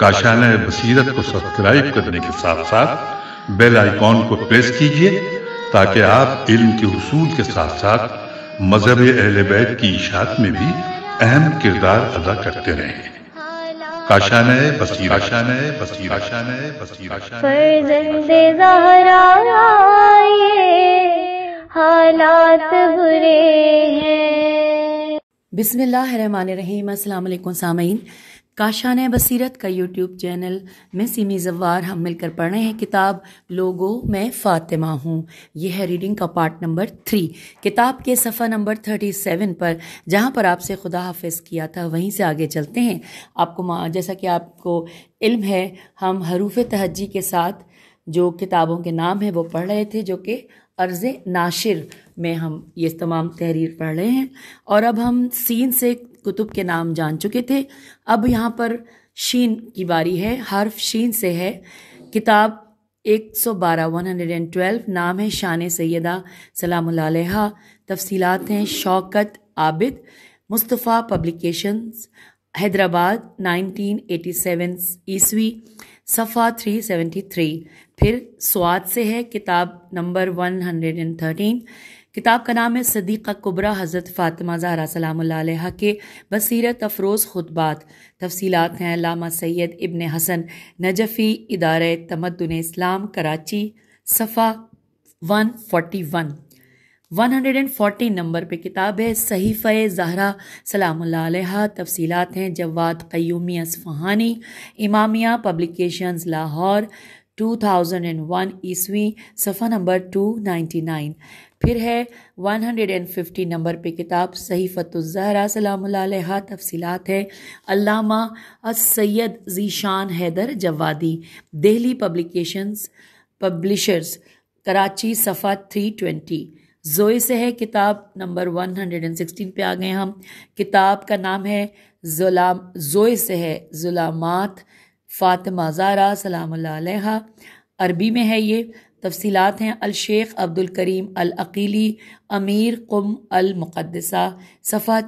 काशाना बसीरत को सब्सक्राइब करने के साथ साथ बेल आइकॉन को प्रेस कीजिए ताकि आप इल्म के उसूल के साथ साथ मजहब अहल बैत की इशात में भी अहम किरदार अदा करते रहें काशान बसीरा शान हालात बुरे हैं बिस्मिल्लाह रहमान रहीम अस्सलाम वालेकुम सामीन काशान बसीरत का यूट्यूब चैनल मैं सीमी जवार हम मिलकर पढ़ रहे हैं किताब लोगो मैं फ़ातिमा हूँ यह है रीडिंग का पार्ट नंबर थ्री किताब के सफ़ा नंबर थर्टी सेवन पर जहाँ पर आपसे खुदा हाफिज़ किया था वहीं से आगे चलते हैं आपको जैसा कि आपको इल्म है हम हरूफ तहजी के साथ जो किताबों के नाम हैं वो पढ़ रहे थे जो कि अर्ज़ नाशिर में हम ये तमाम तहरीर पढ़ रहे हैं और अब हम सीन से कुतुब के नाम जान चुके थे अब यहाँ पर शीन की बारी है हर्फ शीन से है किताब 112 112 नाम है शान सैदा सलाम तफसीलात हैं शौकत आबिद मुस्तफ़ा पब्लिकेशंस हैदराबाद 1987 ईस्वी सफ़ा 373 फिर स्वाद से है किताब number one hundred and thirteen किताब का नाम है सदीक़ा कुबरा हज़रत फ़ातिमा ज़हरा सलाम के बसरत अफरोज़ ख़ुतबात तफसीलात हैं लामा सैद इबन हसन नजफ़ी इदार तमदन इस्लाम कराची सफ़ा one forty one one hundred and forty number पर किताब है सहीफ़ ज़हरा सलाम तफसीलात हैं Jawad Qumi Isfahani Imamia publication Lahore 2001 ईस्वी सफ़ा नंबर 299 फिर है 150 नंबर पे किताब सही फ़तुज़हरा सलाम तफसीत है अल्लामा सैद ज़ीशान हैदर जवादी दिल्ली पब्लिकेशंस पब्लिशर्स कराची सफ़ा 320 जोई से है किताब नंबर 116 पे आ गए हम किताब का नाम है जुलाम जोई से है जुलामात फ़ातिमा ज़ारा सलाम अरबी में है ये तफसीलात हैं अलशेख अब्दुल करीम अल अकीली अमीर कुम अल थ्री सफ़ा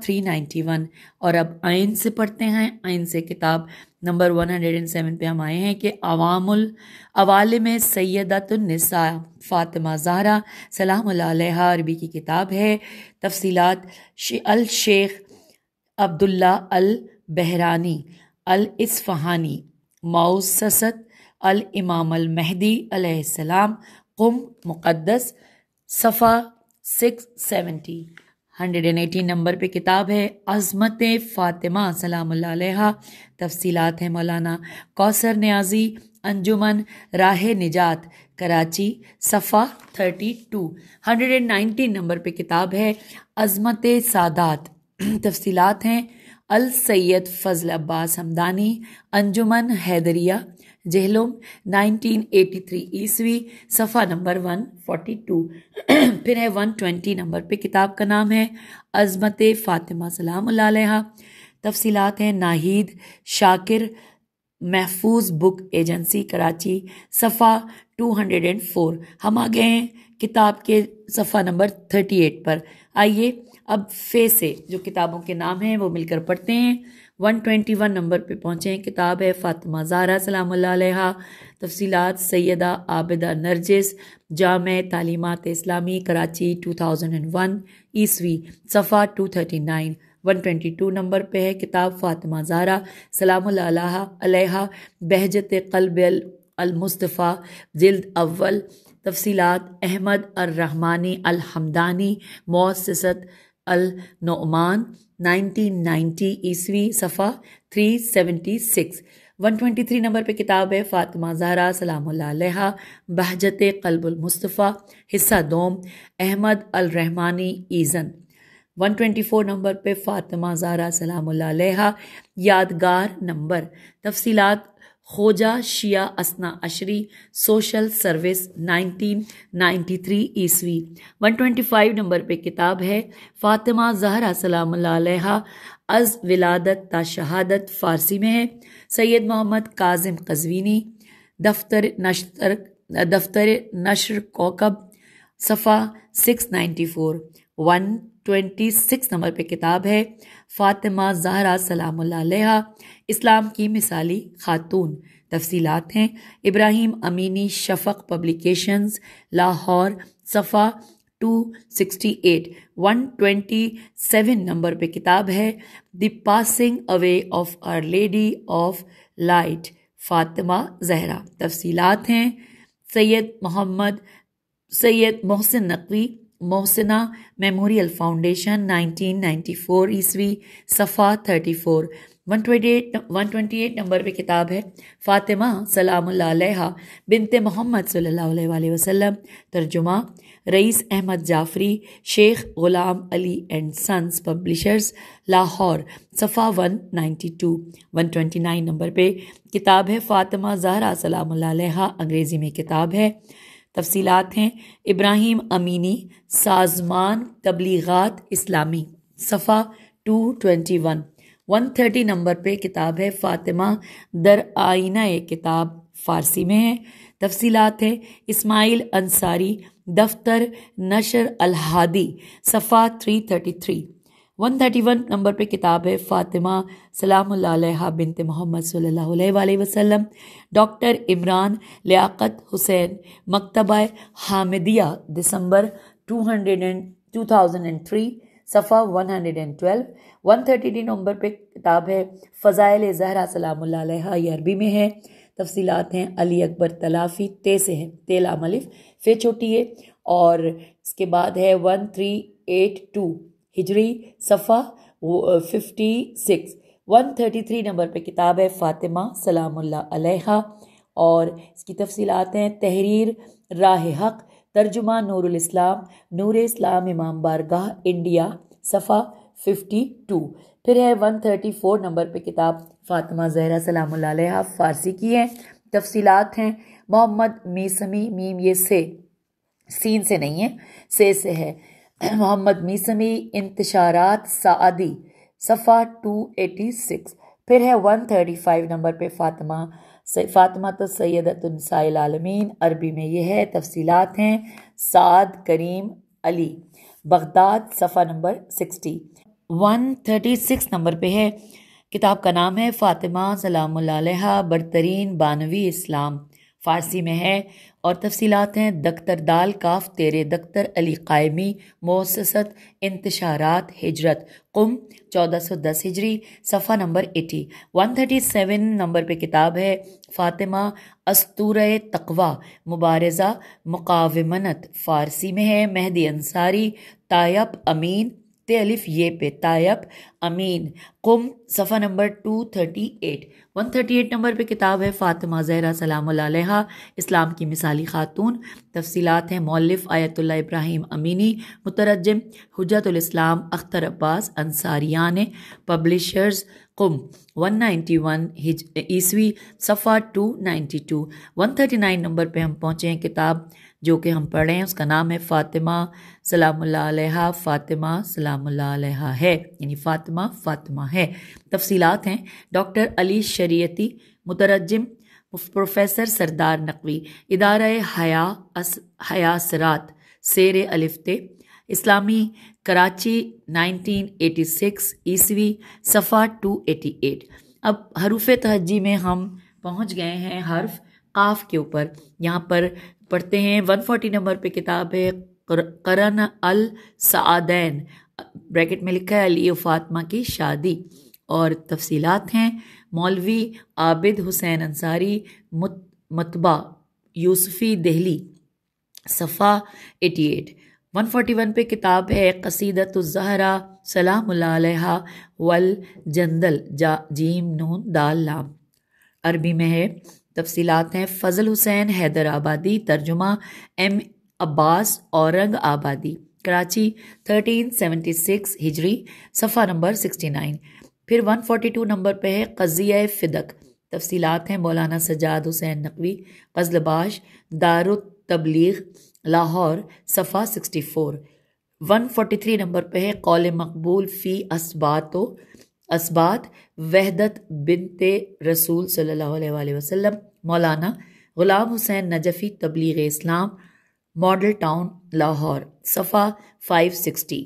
वन और अब आयन से पढ़ते हैं आयन से किताब number one hundred and seven पे हम आए हैं कि अवामुल अवाल में सैदतुलनसा फ़ातिमा जारा सलाम अरबी की किताब है तफसीलात अल शेख अब्दुल्ला अल बहरानी अल इसफ़हानी मौससत अल इमाम महदी अलैहिस्सलाम कुम मुक़द्दस सफ़ा six seventy hundred and eighty number पे किताब है अज़मत फ़ातिमा सलाम तफसीलात है मौलाना कौसर न्याजी अंजुमन राह निजात कराची सफ़ा thirty two hundred and nineteen number पे किताब है अज़मत सादात तफसीलात हैं अल सैयद फजल अब्बास हमदानी अंजुमन हैदरिया जहलुम 1983 ईस्वी सफ़ा नंबर 142 फिर है 120 नंबर पे किताब का नाम है अज़मत फ़ातिमा सलाम तफसीलात हैं नाहिद शाकिर महफूज बुक एजेंसी कराची सफ़ा 204 हम आ गए हैं किताब के सफ़ा नंबर थर्टी एट पर आइए अब फे से जो किताबों के नाम हैं वो मिलकर पढ़ते हैं वन ट्वेंटी वन नंबर पर पहुँचे हैं किताब है फ़ातिमा ज़ारा सलाम तफसीलात सैदा आबदा नरजिस जाम तालीमत इस्लामी Karachi two thousand and one ईस्वी सफ़ा two thirty nine one twenty two number पर है किताब फ़ातिमा ज़ारा सलाम बहजत कल्ब अलमुस्तफ़ा जल्द अव्वल तफसीत अहमद अर्रहमानी अलहमदानी मोसत अल नाइनटीन 1990 ईस्वी सफ़ा 376 123 नंबर पे किताब है फ़ातिमा जहरा सलाम बहजत कल्बुलमस्तफ़ा हिस्सा दोम अहमद अलरहमानी ईज़न 124 नंबर पे फ़ातिमा जहरा सलाम यादगार नंबर तफसीत खोजा शिया असना अशरी सोशल सर्विस 1993 ईस्वी 125 नंबर पे किताब है फ़ातिमा जहरा सलाम अज़ विलादत ता शहादत फ़ारसी में है सैयद मोहम्मद काजिम कजवीनी दफ्तर नशर दफ्तर नशर कोकब सफ़ा 694 वन ट्वेंटी सिक्स नंबर पे किताब है फ़ातिमा जहरा सलाम्ला इस्लाम की मिसाली खातून तफसीलात हैं Ibrahim Amini Shafaq publications Lahore सफ़ा 268 127 नंबर पे किताब है the passing away of our lady of light Fatima Zahra तफसीलात हैं सैयद मोहम्मद सैयद मोहसिन नकवी मोहसिना मेमोरियल फाउंडेशन 1994 ईस्वी सफ़ा 34 ट्वेंटी एट नंबर पर किताब है फ़ातिमा सलामल्ला बिनते मोहम्मद सल्लल्लाहु अलैहि वसल्लम तर्जुमा Raees Ahmad Jafri Sheikh Ghulam Ali and sons publishers Lahore सफ़ा one ninety two one twenty nine number पर किताब है फ़ातिमा जहरा सलाम अंग्रेज़ी में किताब है तफसीलात हैं इब्राहिम अमीनी साजमान तबलीगत इस्लामी सफ़ा two twenty one one thirty number पे किताब है फ़ातिमा दर आईना किताब फ़ारसी में है तफसीलात है इस्माइल अंसारी दफ्तर नशर अलहादी सफ़ा three thirty three one thirty one number पे किताब है फ़ातिमा सलाम बिनते मोहम्मद सल्ला अलैहि वसल्लम डॉक्टर इमरान लियाकत हुसैन मकतबा हामिदिया दिसंबर two hundred and two thousand and three सफ़ा one hundred and twelve one thirty D number पे किताब है फ़ज़ाइल जहरा सलाम ये अरबी में है तफसीलात हैं अली अकबर तलाफ़ी ते से हैं तेला मलिफ फे छोटी है और इसके बाद है वन थ्री एट टू हिजरी सफ़ा fifty six one thirty three number पर किताब है फ़ातिमा सलामुल्ला अलैहा और इसकी आते हैं तहरीर राह हक तर्जुमा नूरुल इस्लाम नूर इस्लाम इमाम बारगाह इंडिया सफ़ा फिफ्टी टू फिर है वन थर्टी फोर नंबर पर किताब फ़ातिमा जहरा सलाम अलैहा फ़ारसी की है तफसीत हैं मोहम्मद मीसमी मीम ये से सीन से नहीं है से से है मोहम्मद मीसमी इंतशारात सादी सफ़ा टू एटी सिक्स फिर है वन थर्टी फाइव नंबर पे फ़ातिमा फ़ातिमा तो सैदतुलसाइल आलमीन अरबी में ये है तफसीलात हैं साद करीम अली बगदाद सफ़ा number sixty one thirty six number पे है किताब का नाम है फ़ातिमा सलाम बरतरीन बानवी इस्लाम फ़ारसी में है और तफसीत हैं दख्तर दाल काफ तेरे दख्तर अली कायमी मोसत इंतशारात हिजरत कुम 1410 हिजरी सफ़ा number eighty one thirty seven number पे किताब है फ़ातिमा अस्तूर तकवा मुबारजा मुकावमनत फ़ारसी में है मेहदी अंसारी तायब अमीन ते अलिफ ये पे तायब अमीन कुम सफ़ा number two thirty eight one thirty eight number पे किताब है फ़ातिमा ज़हरा सलाम इस्लाम की मिसाली ख़ातून तफसीत हैं मौलफ़ आयतुल्ल इब्राहिम अमीनी मुतरजम हजतलाम Akhtar Abbas Ansariyan publishers Qom 191 his ईस्वी सफ़ा 292 139 नंबर पे हम पहुँचे हैं किताब जो कि हम पढ़ रहे हैं उसका नाम है फ़ातिमा सलाम्ला फ़ातिमा सलाम्ला है यानी फ़ातिमा फ़ातिमा है तफसीलात हैं डॉक्टर अली शरीयती मुतरजम प्रोफेसर सरदार नकवी इदार हया हयासरात शेर अलफ्ते इस्लामी कराची 1986 ईस्वी सफ़ा टू एटी एट अब हरूफ तहजी में हम पहुंच गए हैं हर्फ काफ के ऊपर यहाँ पर पढ़ते हैं 140 नंबर पे किताब है करन अल सादैन ब्रैकेट में लिखा है अली फातमा की शादी और तफसीलात हैं मौलवी आबिद हुसैन अंसारी मतबा यूसुफ़ी दहली सफ़ा 88 141 पे किताब है कसीदत सलाम सलामहा वल जंदल जा जीम नून दाल लाम अरबी में है तफसीत हैं फ़जल हुसैन हैदर आबादी तर्जुमा एम अब्बास औरंग आबादी कराची 1376 हिजरी सफ़ा नंबर 69 फिर 142 नंबर पे है कज़िया फ़िदक तफसीत हैं मौलाना सजाद हुसैन नकवी फजलबाश दारुतबलीग लाहौर सफ़ा 64 143 नंबर पे है कौल मकबूल फ़ी असबात असबात वहदत बिनते रसूल सल्लल्लाहु अलैहि वसल्लम मौलाना ग़ुलाम हुसैन नजफ़ी तबलीग इस्लाम मॉडल टाउन लाहौर सफ़ा फाइव सिक्सटी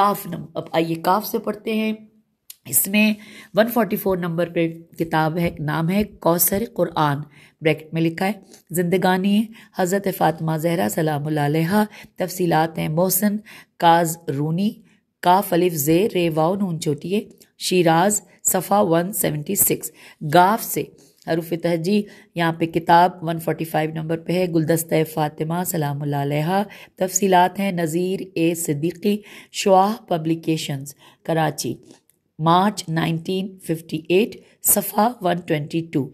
काफ नंबर अब आइए काफ से पढ़ते हैं इसमें 144 नंबर पे किताब है नाम है कौसर कुरान ब्रैकेट में लिखा है जिंदगानी हज़रत फ़ातिमा जहरा सलाम तफसीलात हैं मोहसन काज रूनी काफ अलिफ जे रे वाओ नून चोटिए शीराज़ सफ़ा 176 गाफ से हरूफ तहजी यहाँ पे किताब 145 नंबर पे है गुलदस्त फ़ातिमा सलाम तफसीलात हैं Nazir A Siddiqui Shua publications Karachi March 1958 सफ़ा 122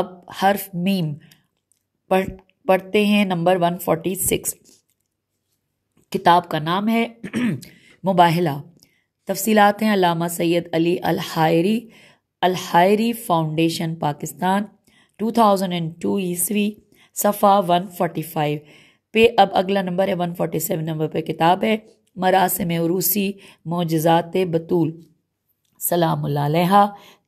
अब हर्फ मीम पढ़ पढ़ते हैं नंबर 146 किताब का नाम है मुबाहला तफसीलात हैं अलामा सैयद अली अलहायरी अलहायरी फाउंडेशन पाकिस्तान 2002 ईस्वी सफ़ा 145 पे अब अगला नंबर है 147 नंबर पे किताब है मरासम रूसी मोजात बतूल सलाम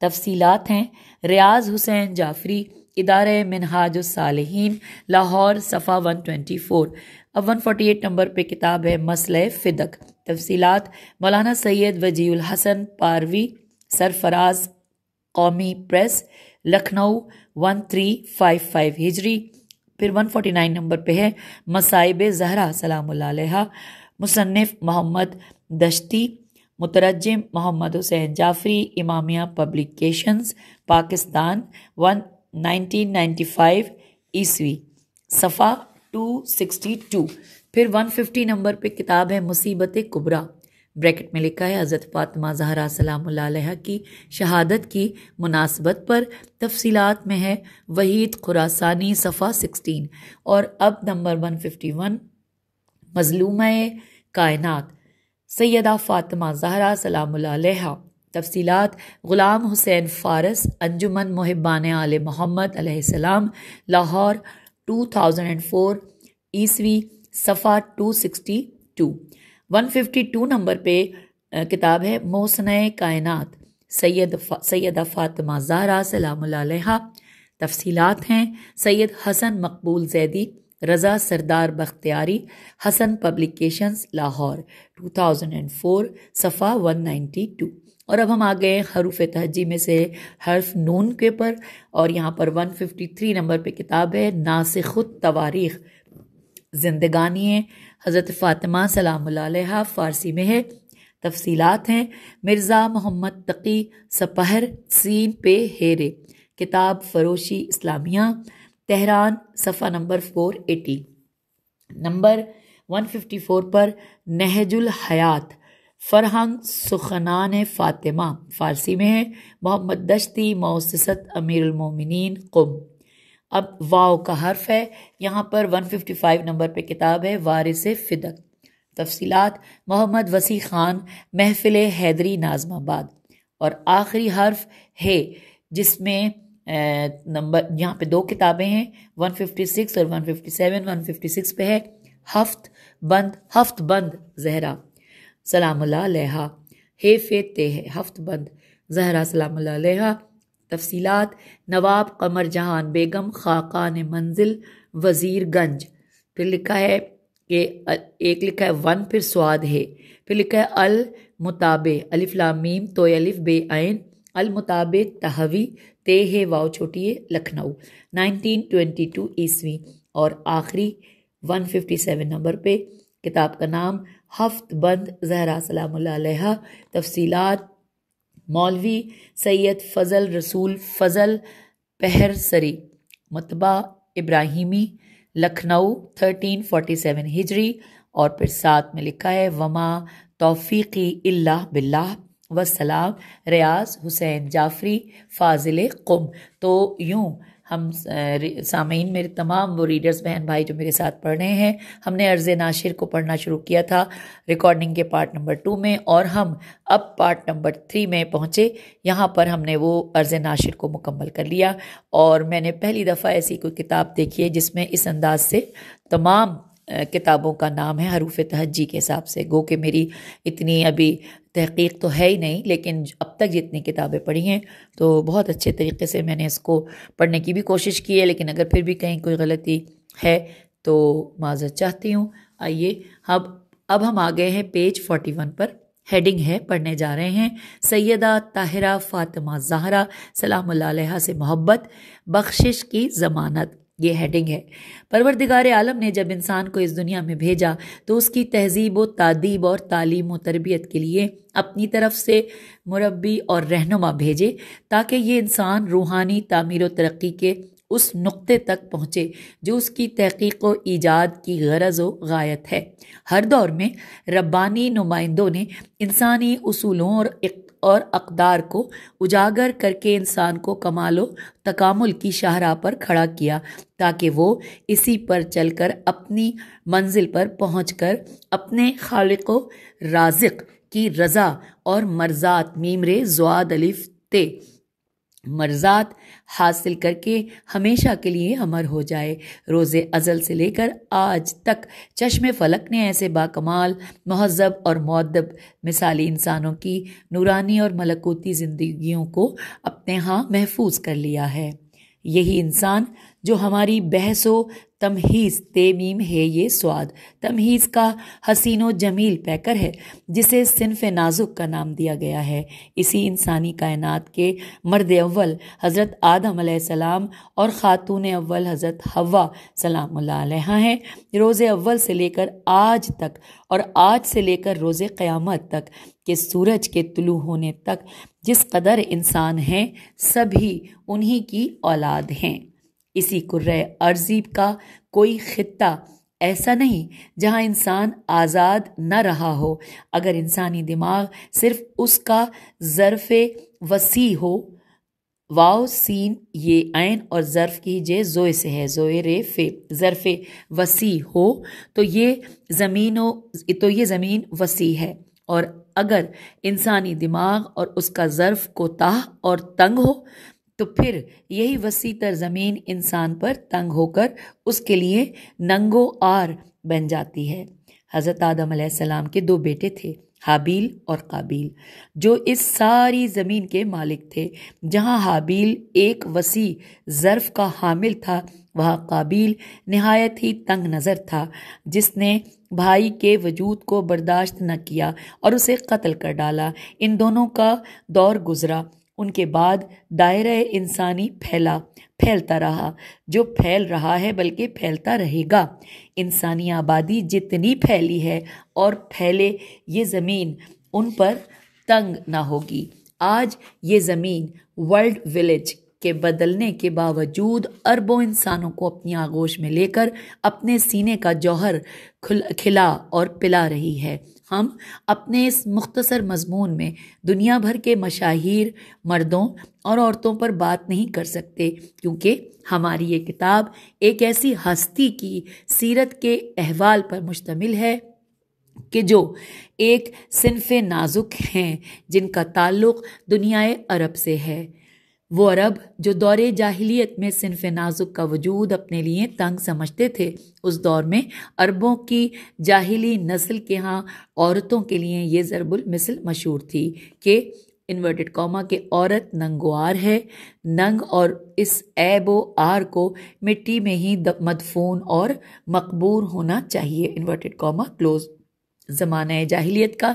तफसीलात हैं रियाज हुसैन जाफरी इदार मिनहाजुसालहन लाहौर सफ़ा 124 अब 148 नंबर पे किताब है मसल फ़िदक तफसीलात मौलाना सैयद वजील हसन पारवी Sarfaraz Qaumi press Lucknow one three five five हिजरी फिर वन फोटी नाइन नंबर पे है मसाइब जहरा सलाम मुसनफ़ मोहम्मद दश्ती मुतरजम Mohammad Hussain Jafri Imamia publications Pakistan one nineteen ninety five ईस्वी सफ़ा टू सिक्सटी टू फिर 150 नंबर पे किताब है मुसीबत कुबरा ब्रैकेट में लिखा है हज़रत फ़ातिमा जहरा सलाम की शहादत की मुनासबत पर तफसीलात में है वहीद खुरासानी सफ़ा 16 और अब नंबर 151 मजलूम कायनात सैदा फ़ातिमा जहरा सलाम तफसीलात ग़ुलाम हुसैन फ़ारस अंजुमन महबान आल मोहम्मद Lahore two thousand and four ईस्वी सफ़ा 262 152 नंबर पे किताब है मोसन कायनात सैयद फा, सैदा फ़ातिमा ज़ारा सलाम तफसीलात हैं सैयद हसन मकबूल जैदी रज़ा सरदार बख्तियारी हसन पब्लिकेशंस लाहौर 2004 सफ़ा 192 और अब हम आ गए हरूफ तहजी में से हर्फ नून के पर और यहाँ पर 153 नंबर पे किताब है नासिखुत तवारीख़ जिंदगानी हज़रत फ़ातिमा सलाम फ़ारसी में है तफसीलात हैं मिर्ज़ा मोहम्मद तकी सपहर सीन पे हेरे किताब फरोशी इस्लामिया तहरान सफ़ा number four eighty number one fifty four पर नहजुल हयात फरहंग सुखनान फ़ातिमा फ़ारसी में है मोहम्मद दश्ती मोसत अमीरमिन कुम अब वाओ का हर्फ है यहाँ पर 155 नंबर पे किताब है वारिस फ़िदक तफसीलात मोहम्मद वसी ख़ान महफिल हैदरी नाजमाबाद और आखिरी हर्फ है जिसमें नंबर यहाँ पे दो किताबें हैं 156 और 157 156 पे है हफ्त बंद हफ्त बंद जहरा सलाम लेहा हे फे ते है हफ्त बंद जहरा सलाम लेहा तफसीलात नवाब कमर जहान बेगम खाकान मंजिल वज़ीरगंज फिर लिखा है कि एक लिखा है वन फिर स्वाद है फिर लिखा है अल मुताबे अलिफ लामीम तो अलिफ बे आन अल मुताबे तहवी ते है वाव छोटी नाइनटीन लखनऊ 1922 ईस्वी और आखिरी 157 नंबर पे किताब का नाम हफ्त बंद जहरा सलाम तफसीलात मौलवी सैयद फ़ज़ल रसूल फ़ज़ल पहर सरी मतबा इब्राहिमी लखनऊ 1347 हिजरी और फिर साथ में लिखा है वमा तौफ़ीकी इल्ला बिल्ला वसलाम रियाज हुसैन जाफरी फाजिल कुम तो यूँ हम सामीन मेरे तमाम वो रीडर्स बहन भाई जो मेरे साथ पढ़ रहे हैं हमने अर्ज़ नाशिर को पढ़ना शुरू किया था रिकॉर्डिंग के पार्ट नंबर टू में और हम अब पार्ट नंबर थ्री में पहुँचे यहाँ पर हमने वो अर्ज़ नाशिर को मुकम्मल कर लिया और मैंने पहली दफ़ा ऐसी कोई किताब देखी है जिसमें इस अंदाज से तमाम किताबों का नाम है हरूफ तहजी के हिसाब से गो कि मेरी इतनी अभी तहकीक तो है ही नहीं लेकिन अब तक जितनी किताबें पढ़ी हैं तो बहुत अच्छे तरीके से मैंने इसको पढ़ने की भी कोशिश की है लेकिन अगर फिर भी कहीं कोई गलती है तो माजत चाहती हूँ आइए अब अब हम आ गए हैं पेज फोर्टी वन पर हेडिंग है पढ़ने जा रहे हैं सैदा ताहरा फ़ातिमा जहरा सलाम से मोहब्बत बख्शिश की ज़मानत ये हेडिंग है परवरदिगार आलम ने जब इंसान को इस दुनिया में भेजा तो उसकी तहजीब व तादीब और तालीम व तरबियत के लिए अपनी तरफ से मुरबी और रहनुमा भेजे ताकि ये इंसान रूहानी तामीर व तरक्की के उस नुक्ते तक पहुँचे जो उसकी तहकीक ईजाद की गरज व गायत है हर दौर में रब्बानी नुमाइंदों ने इंसानी असूलों और और अकदार को उजागर करके इंसान को कमालो तकामुल की शाहराह पर खड़ा किया ताकि वो इसी पर चलकर अपनी मंजिल पर पहुँच कर अपने खालिक राजिक की रज़ा और मर्ज़ात मीमरे जुआद अलिफ ते मर्जात हासिल करके हमेशा के लिए अमर हो जाए रोज़े अज़ल से लेकर आज तक चश्म फलक ने ऐसे बाकमाल महजब और मदब मिसाली इंसानों की नूरानी और मलकूती ज़िंदगियों को अपने हाँ महफूज कर लिया है यही इंसान जो हमारी बहसो तमहीज़ तेमीम है ये स्वाद तमहीज़ का हसीनो जमील पैकर है जिसे सिनफ नाजुक का नाम दिया गया है इसी इंसानी कायनात के मर्द अव्वल हज़रत आदम सलाम और ख़ातून अव्वल हज़रत हवा सलाम हैं रोज़ अव्वल से लेकर आज तक और आज से लेकर रोज़ क़यामत तक के सूरज के तुलू होने तक जिस कदर इंसान हैं सभी उन्हीं की औलाद हैं इसी कुर्र अर्जीब का कोई खत्ता ऐसा नहीं जहां इंसान आज़ाद न रहा हो अगर इंसानी दिमाग सिर्फ उसका ज़रफ़ वसी हो वाओ सीन ये ऐन और ज़र्फ़ की जे जोए से है जोए रे फे ज़रफ़ वसी हो तो ये ज़मीन तो ये ज़मीन वसी है और अगर इंसानी दिमाग और उसका ज़र्फ कोताह और तंग हो तो फिर यही वसी तर ज़मीन इंसान पर तंग होकर उसके लिए नंगो आर बन जाती है हज़रत आदम सलाम के दो बेटे थे हाबील और काबिल जो इस सारी ज़मीन के मालिक थे जहाँ हाबील एक वसी ज़र्फ़ का हामिल था वहाँ काबिल नहायत ही तंग नज़र था जिसने भाई के वजूद को बर्दाश्त न किया और उसे कत्ल कर डाला इन दोनों का दौर गुज़रा उनके बाद दायरा इंसानी फैला फैलता रहा जो फैल रहा है बल्कि फैलता रहेगा इंसानी आबादी जितनी फैली है और फैले ये ज़मीन उन पर तंग ना होगी आज ये ज़मीन वर्ल्ड विलेज के बदलने के बावजूद अरबों इंसानों को अपनी आगोश में लेकर अपने सीने का जौहर खिला और पिला रही है हम अपने इस मुख्तसर मजमून में दुनिया भर के मशाहिर मर्दों और औरतों पर बात नहीं कर सकते क्योंकि हमारी ये किताब एक ऐसी हस्ती की सीरत के अहवाल पर मुश्तमिल है कि जो एक सिनफ़ नाजुक हैं जिनका ताल्लुक़ दुनिया अरब से है वो अरब जो दौरे जाहिलियत में सिनफ नाजुक का वजूद अपने लिए तंग समझते थे उस दौर में अरबों की जाहिली नस्ल के यहाँ औरतों के लिए ये ज़रबुल मिसल मशहूर थी कि इन्वर्टेड कॉमा के औरत नंगवार है नंग और इस ऐब आर को मिट्टी में ही मदफून और मकबूर होना चाहिए इन्वर्टेड कॉमा क्लोज ज़माना जाहिलियत का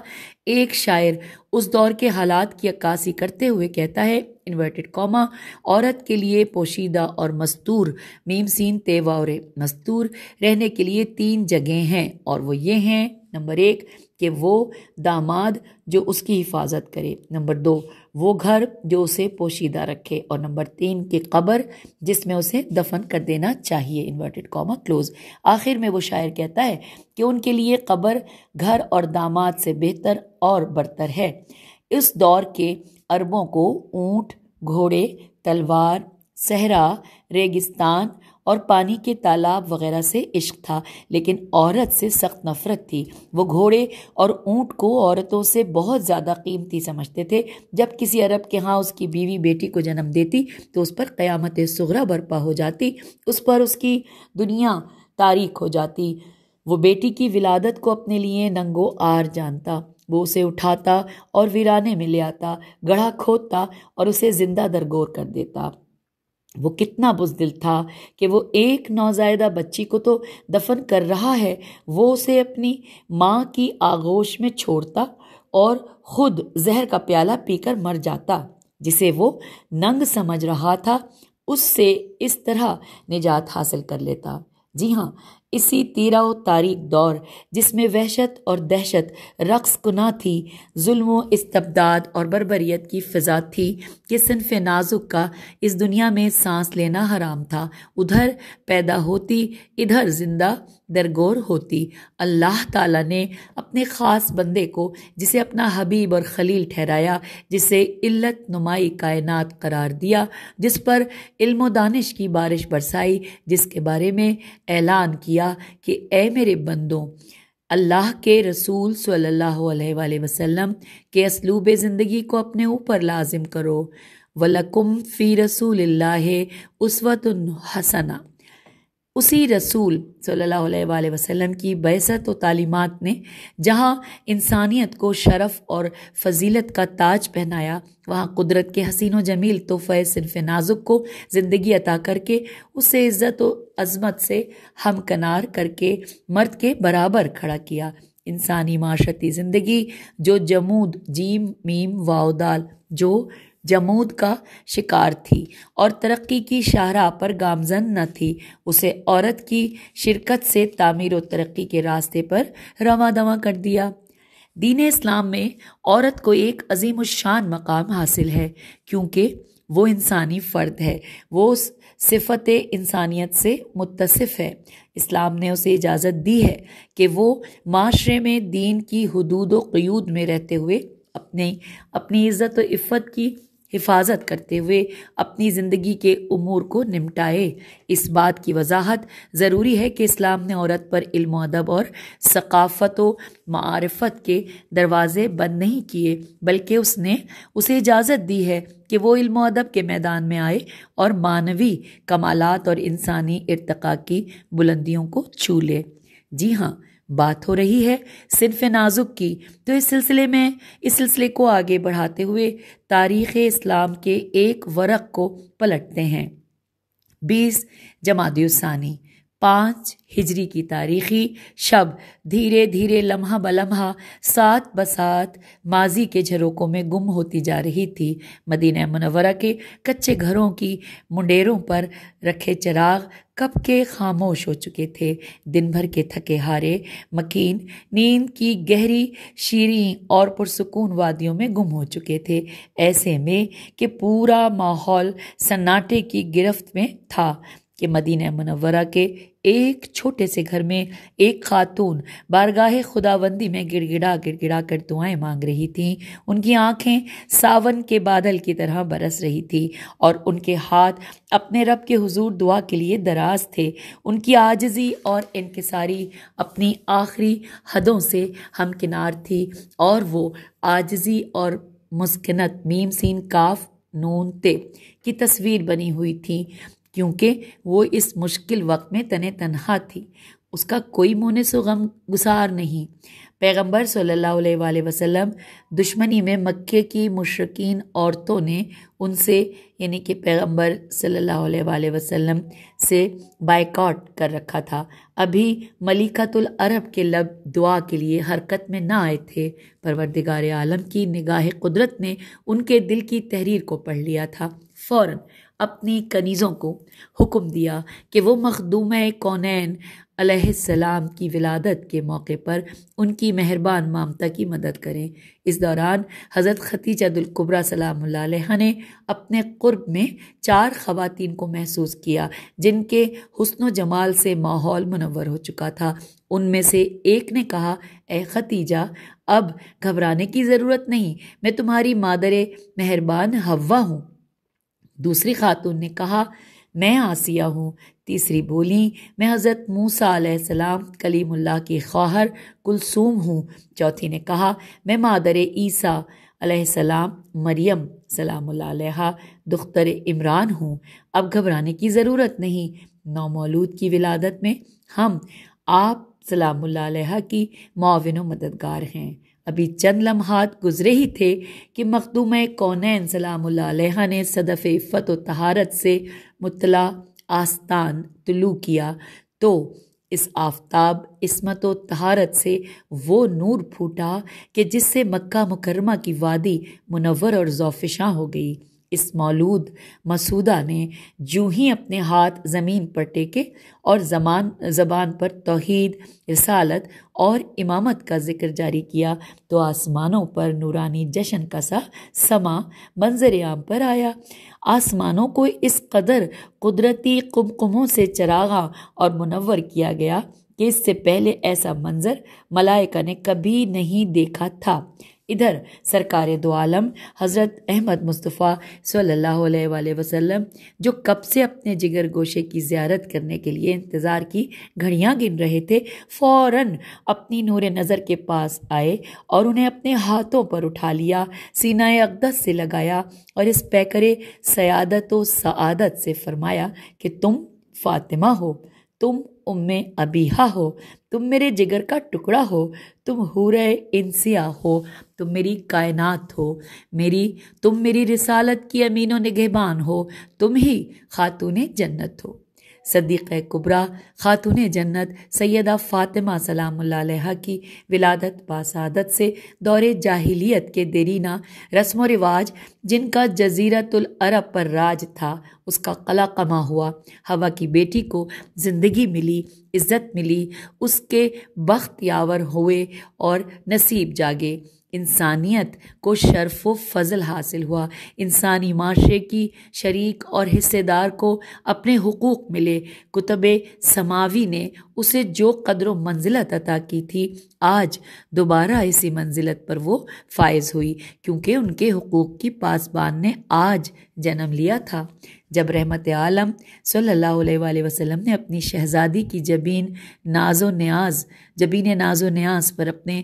एक शायर उस दौर के हालात की अक्कासी करते हुए कहता है इन्वर्टेड कॉमा औरत के लिए पोशीदा और मस्तूर मीमसिन तेवार मस्तूर रहने के लिए तीन जगह हैं और वो ये हैं नंबर एक कि वो दामाद जो उसकी हिफाजत करे नंबर दो वो घर जो उसे पोशीदा रखे और नंबर तीन की कब्र जिसमें उसे दफन कर देना चाहिए इन्वर्टेड कॉमा क्लोज आखिर में वो शायर कहता है कि उनके लिए कब्र घर और दामाद से बेहतर और बरतर है इस दौर के अरबों को ऊँट घोड़े तलवार सहरा रेगिस्तान और पानी के तालाब वगैरह से इश्क था लेकिन औरत से सख्त नफरत थी वो घोड़े और ऊँट को औरतों से बहुत ज़्यादा कीमती समझते थे जब किसी अरब के यहाँ उसकी बीवी बेटी को जन्म देती तो उस पर क़यामत सगरा बरपा हो जाती उस पर उसकी दुनिया तारीख हो जाती वो बेटी की विलादत को अपने लिए नंगो आर जानता वो उसे उठाता और वीराने में ले आता गढ़ा खोदता और उसे ज़िंदा दरगोर कर देता वो कितना बुजदिल था कि वो एक नौजायदा बच्ची को तो दफन कर रहा है वो उसे अपनी माँ की आगोश में छोड़ता और ख़ुद जहर का प्याला पीकर मर जाता जिसे वो नंग समझ रहा था उससे इस तरह निजात हासिल कर लेता जी हाँ इसी तीरा तारीख दौर जिसमें वहशत और दहशत रक्स कुना थी जुल्म इस्तबदाद और बरबरीत की फ़िज़ा थी कि सिनफ नाजुक का इस दुनिया में सांस लेना हराम था उधर पैदा होती इधर जिंदा दरगोर होती अल्लाह ताला ने अपने ख़ास बंदे को जिसे अपना हबीब और खलील ठहराया जिसे इल्लत नुमाई कायनात करार दिया जिस पर इल्म दानिश की बारिश बरसाई जिसके बारे में ऐलान किया कि ए मेरे बंदों अल्लाह के रसूल सल्लल्लाहु अलैहि वसल्लम के असलूब ज़िंदगी को अपने ऊपर लाजिम करो वलकुम फ़ी रसूल उसवत हसना उसी रसूल सल्लल्लाहु अलैहि वसल्लम की बैसत व तालीमत ने जहाँ इंसानियत को शरफ़ और फजीलत का ताज पहनाया वहाँ कुदरत के हसीन जमील तोहफ़े सिर्फ़ नाजुक को ज़िंदगी अता करके उसे इज़्ज़त व अज़मत से हमकनार करके मर्द के बराबर खड़ा किया इंसानी माशरती ज़िंदगी जो जमूद जीम मीम वाउदाल जो जमूद का शिकार थी और तरक्की की शाहरा पर गामजन न थी उसे औरत की शिरकत से तामीर और तरक्की के रास्ते पर रवा दवा कर दिया दीन इस्लाम में औरत को एक अजीम शान मकाम हासिल है क्योंकि वो इंसानी फ़र्द है वो सिफत इंसानियत से मुतसफ़ है इस्लाम ने उसे इजाज़त दी है कि वो माशरे में दीन की हदूद व क्यूद में रहते हुए अपने अपनी इज़्ज़त व की हिफाजत करते हुए अपनी ज़िंदगी के उमूर को निपटाए इस बात की वजाहत ज़रूरी है कि इस्लाम ने औरत पर इल्म अदब और सकाफ़त व मारफत के दरवाज़े बंद नहीं किए बल्कि उसने उसे इजाज़त दी है कि वो इल्म अदब के मैदान में आए और मानवी कमालात और इंसानी इरतका की बुलंदियों को छू ले जी हाँ बात हो रही है सिर्फ नाजुक की तो इस सिलसिले में इस सिलसिले को आगे बढ़ाते हुए तारीख़ इस्लाम के एक वर्क को पलटते हैं बीस जमादानी पाँच हिजरी की तारीखी शब धीरे धीरे लम्हा ब लम्हा सात बसात माजी के झरोकों में गुम होती जा रही थी मदीना मनवरा के कच्चे घरों की मुंडेरों पर रखे चिराग कब के खामोश हो चुके थे दिन भर के थके हारे मकीन नींद की गहरी शीरी और पुरसकून वादियों में गुम हो चुके थे ऐसे में कि पूरा माहौल सन्नाटे की गिरफ्त में था कि मदीना मनवरा के एक छोटे से घर में एक खातून बारगाह खुदाबंदी में गिड़गिड़ा गिड़गिड़ा कर दुआएं मांग रही थीं उनकी आंखें सावन के बादल की तरह बरस रही थी और उनके हाथ अपने रब के हुजूर दुआ के लिए दराज थे उनकी आजजी और इनकसारी अपनी आखिरी हदों से हमकिनार थी और वो आजजी और मुस्किनत मीम सीन काफ नून ते की तस्वीर बनी हुई थी क्योंकि वो इस मुश्किल वक्त में तने तनहा थी उसका कोई सो गम गुसार नहीं पैगंबर सल्ला वसलम दुश्मनी में मक्के की मुशरकिन औरतों ने उनसे यानी कि पैगंबर सल्ला वसलम से बाइकआउट कर रखा था अभी मलिकतुल अरब के लब दुआ के लिए हरकत में ना आए थे परवरदिगार आलम की निगाह कुदरत ने उनके दिल की तहरीर को पढ़ लिया था फ़ौर अपनी कनीज़ों को हुक्म दिया कि वो मखदूम कौनैन सलाम की विलादत के मौके पर उनकी मेहरबान मामता की मदद करें इस दौरान हज़रत खतीजतुल्कुबरा सलाम ने अपने क़ुर्ब में चार ख़वातीन को महसूस किया जिनके हसन व जमाल से माहौल मनवर हो चुका था उनमें से एक ने कहा ए खतीजा अब घबराने की ज़रूरत नहीं मैं तुम्हारी मादर मेहरबान हवा हूँ दूसरी खातून ने कहा मैं आसिया हूँ तीसरी बोली मैं हज़रत मूसा सलाम कलीमुल्ला की ख्वाहर कुलसूम हूँ चौथी ने कहा मैं मादर ईसा सलाम मरियम सलाम दुख्तर इमरान हूँ अब घबराने की ज़रूरत नहीं नौ मौलूद की विलादत में हम आप सलाम की माविन मददगार हैं अभी चंद लम्हात गुजरे ही थे कि मखदूम कौनैन सलाम्ला ने सदफ़ व तहारत से मुतला आस्तान तुलू किया तो इस आफ्ताब इसमत तहारत से वो नूर फूटा कि जिससे मक्का मुकरमा की वादी मुनवर और जोफिशाँ हो गई इस मौलूद मसूदा ने जूँ ही अपने हाथ ज़मीन पर टेके और जमान जबान पर तोहद रसालत और इमामत का जिक्र जारी किया तो आसमानों पर नूरानी जशन का सा समा मंजर आम पर आया आसमानों को इस कदर कुदरती कुमकुमों से चरागा और मुनवर किया गया कि इससे पहले ऐसा मंज़र मलाइका ने कभी नहीं देखा था इधर सरकार दो आलम हज़रत अहमद मुस्तफ़ा सल्लल्लाहु अलैहि वसल्लम जो कब से अपने जिगर गोशे की ज़्यारत करने के लिए इंतज़ार की घड़ियाँ गिन रहे थे फ़ौर अपनी नूर नज़र के पास आए और उन्हें अपने हाथों पर उठा लिया सीनाए अकदस से लगाया और इस पैकर सयादत व सआदत से फ़रमाया कि तुम फ़ातिमा हो तुम उम्मे अबीहा हो तुम मेरे जिगर का टुकड़ा हो तुम रहे इंसिया हो तुम मेरी कायनात हो मेरी तुम मेरी रिसालत की अमीनों निगहबान हो तुम ही खातून जन्नत हो सदीक़ कुबरा ख़ातून जन्नत सैदा फ़ातिमा सलाम की विलादत बासादत से दौरे जाहिलियत के देरीना रस्म व रिवाज जिनका जजीरतलरब पर राज था उसका कला कमा हुआ हवा की बेटी को ज़िंदगी मिली इज़्ज़त मिली उसके बख्त यावर हुए और नसीब जागे इंसानियत को शर्फ व फजल हासिल हुआ इंसानी माशरे की शरीक और हिस्सेदार को अपने हकूक़ मिले कुतब समावी ने उसे जो कदर मंजिलत अता की थी आज दोबारा इसी मंजिलत पर वो फायज हुई क्योंकि उनके हकूक़ की पासबान ने आज जन्म लिया था जब रहमत आलम सल्ला वसलम ने अपनी शहज़ादी की जबीन नाजो न्याज जबीन नाजो न्याज पर अपने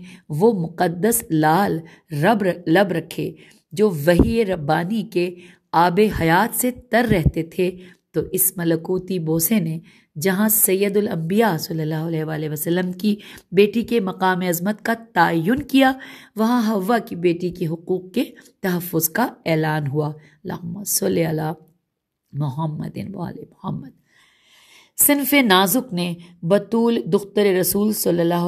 वो मुक़दस लाल रब लब रखे जो वही रब्बानी के आब हयात से तर रहते थे तो इस मलकूती बोसे ने जहाँ सैदुलम्बिया सल्ला वसलम की बेटी के मकाम अजमत का तयन किया वहाँ हवा की बेटी के हकूक़ के तहफ़ का ऐलान हुआ लाम सल मोहम्मद वाल मोहम्मद सिनफ नाजुक ने बतूल दुख्तर रसूल सल्ला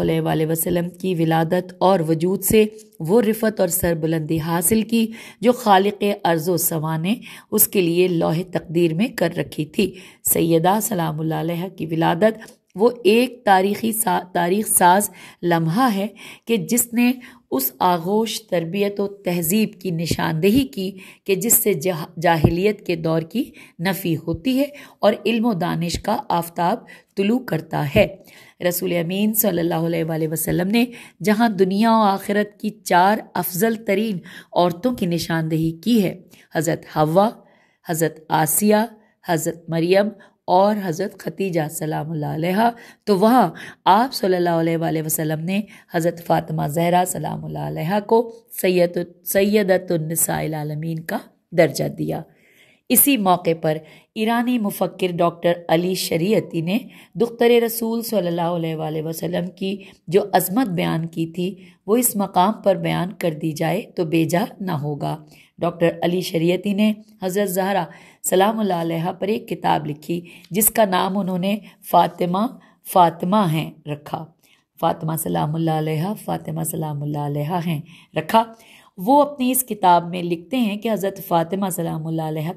वसलम की विलादत और वजूद से वो रिफ़त और सरबुलंदी हासिल की जो खालिक अर्ज़ो सवा ने उसके लिए लौह तकदीर में कर रखी थी सैदा सलाम की विलादत वो एक तारीखी सा तारीख साज लम्हा है कि जिसने उस आगोश तरबियत व तहज़ीब की निशानदेही की कि जिससे जाह जाहिलियत के दौर की नफ़ी होती है और इल्म दानिश का आफ्ताब तुलू करता है रसूल अमीन सल्ला वसम ने जहाँ दुनिया और आखिरत की चार अफजल तरीन औरतों की निशानदेही की है हज़रत हवा हज़रत आसिया हज़रत मरियम और हज़रत खतीजा सलाम तो वहाँ आप सल्लल्लाहु अलैहि वसल्लम ने हज़रत फ़ातिमा जहरा सलाम को सैद सैदतुलनसाआलमीन का दर्जा दिया इसी मौके पर ईरानी मुफक्र डॉक्टर अली शरीयती ने दुख्तर रसूल सल्ला वसलम की जो अजमत बयान की थी वो इस मकाम पर बयान कर दी जाए तो बेजा ना होगा डॉक्टर अली शरीयती ने हज़रत जहरा सलाम पर एक किताब लिखी जिसका नाम उन्होंने फ़ातिमा फ़ातिमा हैं रखा फ़ातिमा सलाम फ़ातिमा सलाम हैं रखा वो अपनी इस किताब में लिखते हैं कि हज़रत फ़ातिमा सलाम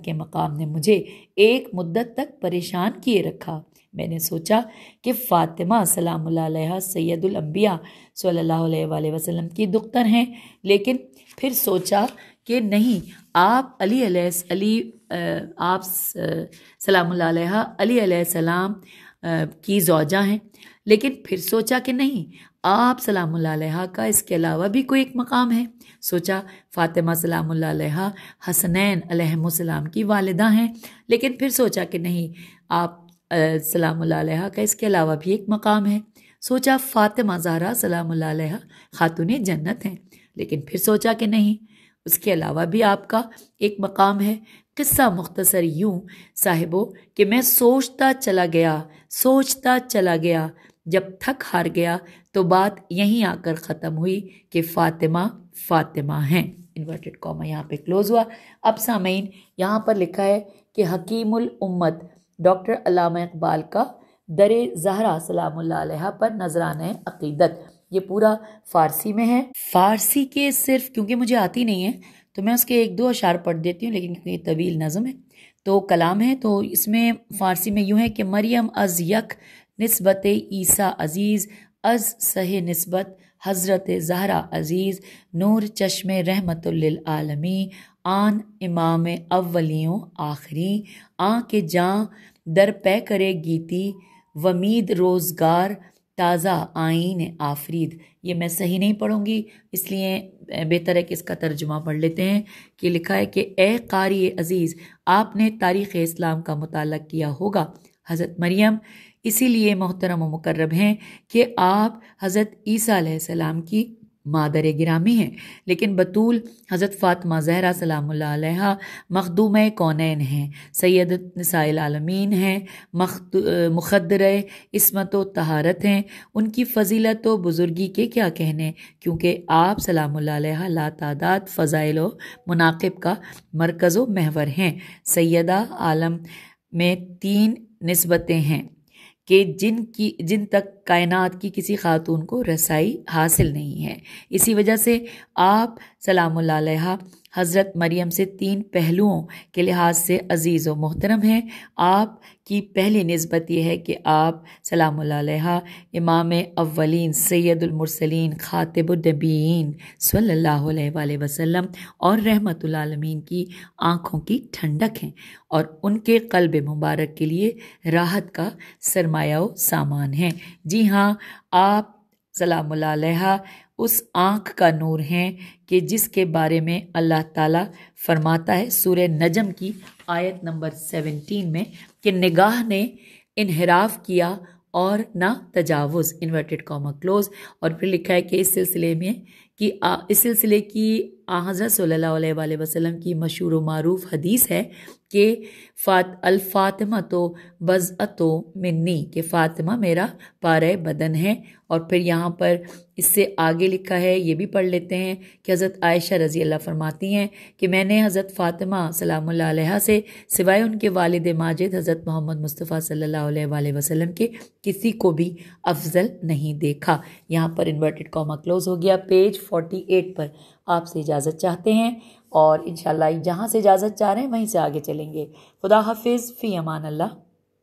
के मकाम ने मुझे एक मुद्दत तक परेशान किए रखा मैंने सोचा कि फ़ातिमा सलाम सैदुलम्बिया सल्ला वसम की दुख्तर हैं लेकिन फिर सोचा कि नहीं आप अली अली आप सलाम अली सलाम की जौजा हैं लेकिन फिर सोचा कि नहीं आप सलाम का इसके अलावा भी कोई एक मकाम है सोचा फ़ातिमा सलाम हसनैन अलहमसलाम की वालदा हैं लेकिन फिर सोचा कि नहीं आप सलाम का इसके अलावा भी एक मकाम है सोचा फ़ातिमा ज़ारा सलाम खातून जन्नत हैं लेकिन फिर सोचा कि नहीं उसके अलावा भी आपका एक मकाम है किस्सा मुख्तसर यूँ साहिबो कि मैं सोचता चला गया सोचता चला गया जब थक हार गया तो बात यहीं आकर ख़त्म हुई कि फ़ातिमा फ़ातिमा हैं इन्वर्टेड कॉमा यहाँ पे क्लोज़ हुआ अब सामीन यहाँ पर लिखा है कि हकीमुल उम्मत डॉक्टर अलामा इकबाल का दर जहरा सलाम पर नजरान अकीदत ये पूरा फ़ारसी में है फ़ारसी के सिर्फ क्योंकि मुझे आती नहीं है तो मैं उसके एक दो अशार पढ़ देती हूँ लेकिन क्योंकि तवील नज़म है तो कलाम है तो इसमें फ़ारसी में यूँ है कि मरियम अज यक नस्बत ईसा अज़ीज़ अज़ सह नस्बत हज़रत जहरा अज़ीज़ नूर चश्म रहमतमी आन इमाम अवलियों आखरी आ के जाँ दर पै करे गीती वमीद रोज़गार ताज़ा आइन आफरीद ये मैं सही नहीं पढ़ूँगी इसलिए बेहतर है कि इसका तर्जुमा पढ़ लेते हैं कि लिखा है कि ए कारी अज़ीज़ आपने तारीख़ इस्लाम का मुताल किया होगा हज़रत मरियम इसीलिए मोहतरम मुकर्रब हैं कि आप हज़रत ईसा सलाम की मादर गिरामी हैं लेकिन बतूल हज़रत फ़ातमा ज़हरा सलाम मखदूम कौनैन हैं सैद नसाइल आलमीन हैं मख्त मुखदर इसमत व तहारत हैं उनकी फ़जीलत व बुज़ुर्गी के क्या कहने क्योंकि आप सलाम ला तादाद फ़ज़ाइल व मुनाकब का मरकज़ महवर हैं सैदा आलम में तीन नस्बतें हैं कि जिन की जिन तक कायनात की किसी खातून को रसाई हासिल नहीं है इसी वजह से आप सलाम हज़रत मरियम से तीन पहलुओं के लिहाज से अज़ीज़ व मोहतरम हैं आप की पहली नस्बत यह है कि आप सलाम इमाम अवलिन सैदुलमरसलिन ख़ातिबीन सल्ला वसम और रहमतमीन की आँखों की ठंडक हैं और उनके कल्ब मुबारक के लिए राहत का सरमाया सामान है जी हाँ आप सलाम उस आँख का नूर है कि जिसके बारे में अल्लाह ताला फरमाता है सूर्य नजम की आयत नंबर सेवनटीन में कि निगाह ने इनहराफ किया और ना तजावज़ इन्वर्टेड कॉमा क्लोज और फिर लिखा है कि इस सिलसिले में कि आ, इस सिलसिले की हज़रत सल्ला वसम की मशहूर व मरूफ़ हदीस है कि फ़ात अलफ़ातिमा तो बज़अतो मिन्नी के फ़ातिमा मेरा पार बदन है और फिर यहाँ पर इससे आगे लिखा है ये भी पढ़ लेते हैं कि हज़रत आयशा रज़ी अल्लाह फरमाती हैं कि मैंने हज़रत फ़ातिमा सलाम से सिवाय उनके वालद माजिद हज़रत मोहम्मद मुस्तफ़ा सल्लल्लाहु अलैहि वसल्लम के किसी को भी अफजल नहीं देखा यहाँ पर इन्वर्टेड कॉमा क्लोज़ हो गया पेज फोर्टी एट पर आपसे इजाज़त चाहते हैं और इन जहाँ से इजाज़त चाह रहे हैं वहीं से आगे चलेंगे खुदा हाफिज़ फ़ी अमान अल्लाह